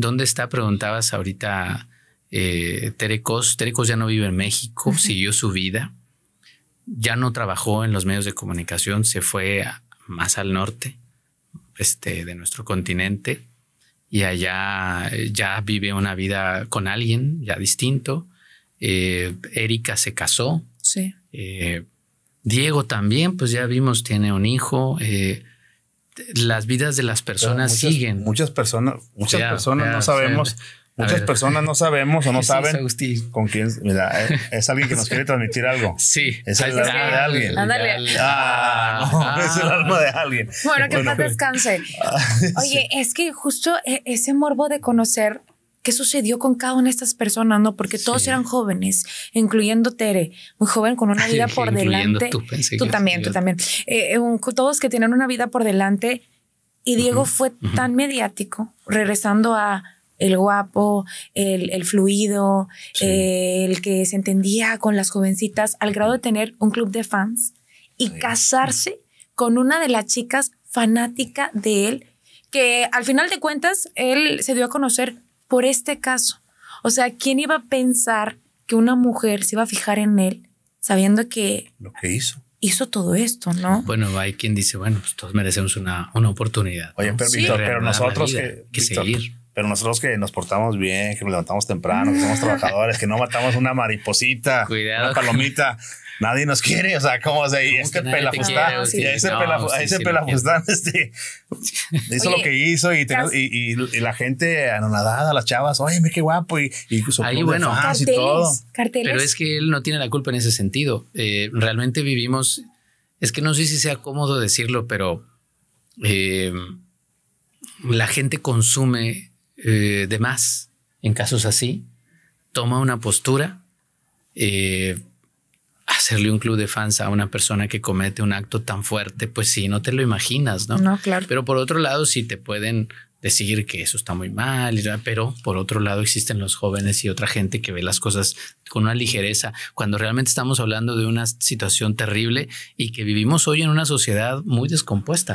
¿Dónde está? Preguntabas ahorita eh, Terecos. Terecos ya no vive en México, siguió su vida. Ya no trabajó en los medios de comunicación, se fue más al norte este, de nuestro continente y allá eh, ya vive una vida con alguien ya distinto. Eh, Erika se casó. Sí. Eh, Diego también, pues ya vimos, tiene un hijo las vidas de las personas siguen. Muchas personas, muchas ah, personas no ah, sabemos. Muchas personas no sabemos o no saben con quién. Mira, eh, es, alguien que nos quiere transmitir algo. Sí. Es el alma de alguien. Ah, es el alma de alguien. Bueno, que bueno. descanse. Oye, es que justo e-, ese morbo de conocer qué sucedió con cada una de estas personas, ¿no? Porque todos eran jóvenes, incluyendo Tere, muy joven con una vida por delante. Tú, también, tú también. Eh, todos que tienen una vida por delante. Y Diego fue tan mediático, regresando a el guapo, el, el fluido, el que se entendía con las jovencitas, al grado de tener un club de fans y casarse con una de las chicas fanática de él, que al final de cuentas él se dio a conocer por este caso. O sea, ¿quién iba a pensar que una mujer se iba a fijar en él sabiendo que... Lo que hizo. Hizo todo esto, ¿no? Bueno, hay quien dice, bueno, pues todos merecemos una, una oportunidad. Oye, pero, nosotros que, que Pero nosotros que nos portamos bien, que nos levantamos temprano, que somos trabajadores, que no matamos una mariposita, una palomita nadie nos quiere, o sea, ¿cómo? se sea, y este pelafustán, ese, no, este, hizo lo que hizo y, la gente anonadada, las chavas, oye, qué guapo, y, y Ahí, bueno, carteles, todo. Pero es que él no tiene la culpa en ese sentido. Eh, realmente vivimos, es que no sé si sea cómodo decirlo, pero eh, la gente consume eh, de más en casos así, toma una postura, eh, hacerle un club de fans a una persona que comete un acto tan fuerte, pues sí, no te lo imaginas, ¿no? No, claro. Pero por otro lado, sí te pueden decir que eso está muy mal, pero por otro lado existen los jóvenes y otra gente que ve las cosas con una ligereza, cuando realmente estamos hablando de una situación terrible y que vivimos hoy en una sociedad muy descompuesta.